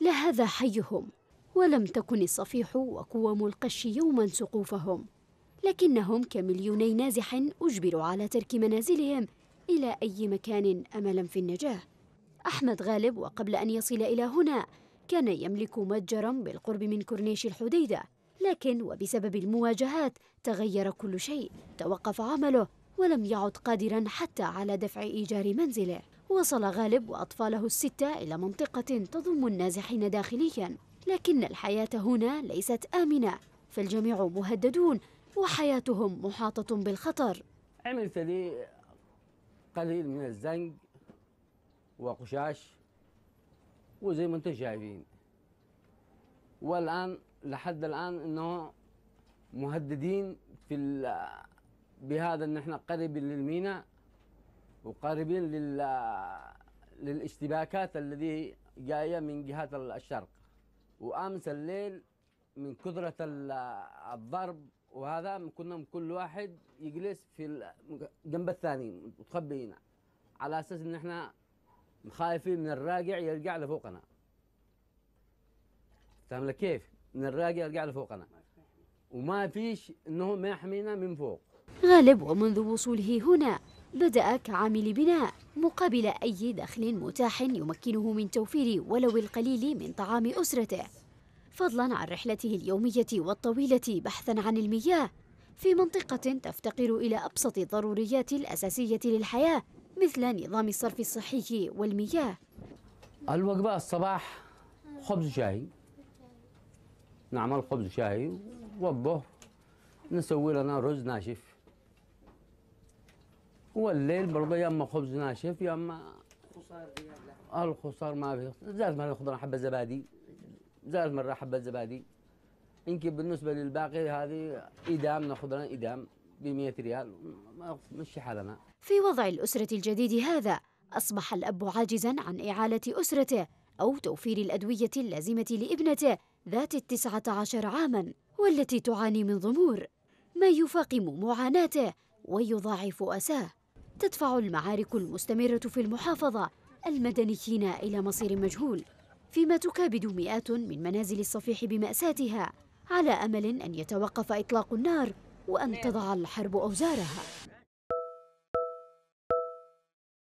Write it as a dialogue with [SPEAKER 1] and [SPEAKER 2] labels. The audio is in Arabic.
[SPEAKER 1] لهذا حيهم ولم تكن الصفيح وقوام القش يوما سقوفهم لكنهم كمليوني نازح أجبروا على ترك منازلهم إلى أي مكان أملا في النجاة أحمد غالب وقبل أن يصل إلى هنا كان يملك متجرا بالقرب من كورنيش الحديدة لكن وبسبب المواجهات تغير كل شيء توقف عمله ولم يعد قادرا حتى على دفع إيجار منزله وصل غالب وأطفاله الستة إلى منطقة تضم النازحين داخليا لكن الحياة هنا ليست آمنة فالجميع مهددون وحياتهم محاطة بالخطر
[SPEAKER 2] عملت لي قليل من الزنق وقشاش وزي ما انتم شايفين والآن لحد الآن أنه مهددين في بهذا أن احنا قريب للميناء وقاربين لل للاشتباكات الذي جايه من جهات الشرق وامس الليل من كثره الضرب وهذا كنا كل واحد يجلس في جنب الثاني متخبيين على اساس ان احنا خايفين من الراجع يرجع لفوقنا فاهم كيف؟ من الراجع يرجع لفوقنا وما فيش انه ما يحمينا من فوق
[SPEAKER 1] غالب ومنذ وصوله هنا بدأ كعامل بناء مقابل أي دخل متاح يمكنه من توفير ولو القليل من طعام أسرته فضلا عن رحلته اليومية والطويلة بحثا عن المياه في منطقة تفتقر إلى أبسط الضروريات الأساسية للحياة مثل نظام الصرف الصحي والمياه
[SPEAKER 2] الوجبة الصباح خبز شاي نعمل خبز شاي والظهر نسوي لنا رز ناشف والليل برضه يا اما خبز ناشف يا اما خصار الخصار ما في زاد مره خضره حبه زبادي زاد مره حبه زبادي يمكن بالنسبه للباقي هذه ادام ناخذ ادام ب 100 ريال مشي حالنا
[SPEAKER 1] في وضع الاسره الجديد هذا اصبح الاب عاجزا عن اعاله اسرته او توفير الادويه اللازمه لابنته ذات التسعه عشر عاما والتي تعاني من ضمور ما يفاقم معاناته ويضاعف اساه تدفع المعارك المستمرة في المحافظة المدنيين إلى مصير مجهول فيما تكابد مئات من منازل الصفيح بمأساتها على أمل أن يتوقف إطلاق النار وأن تضع الحرب أوزارها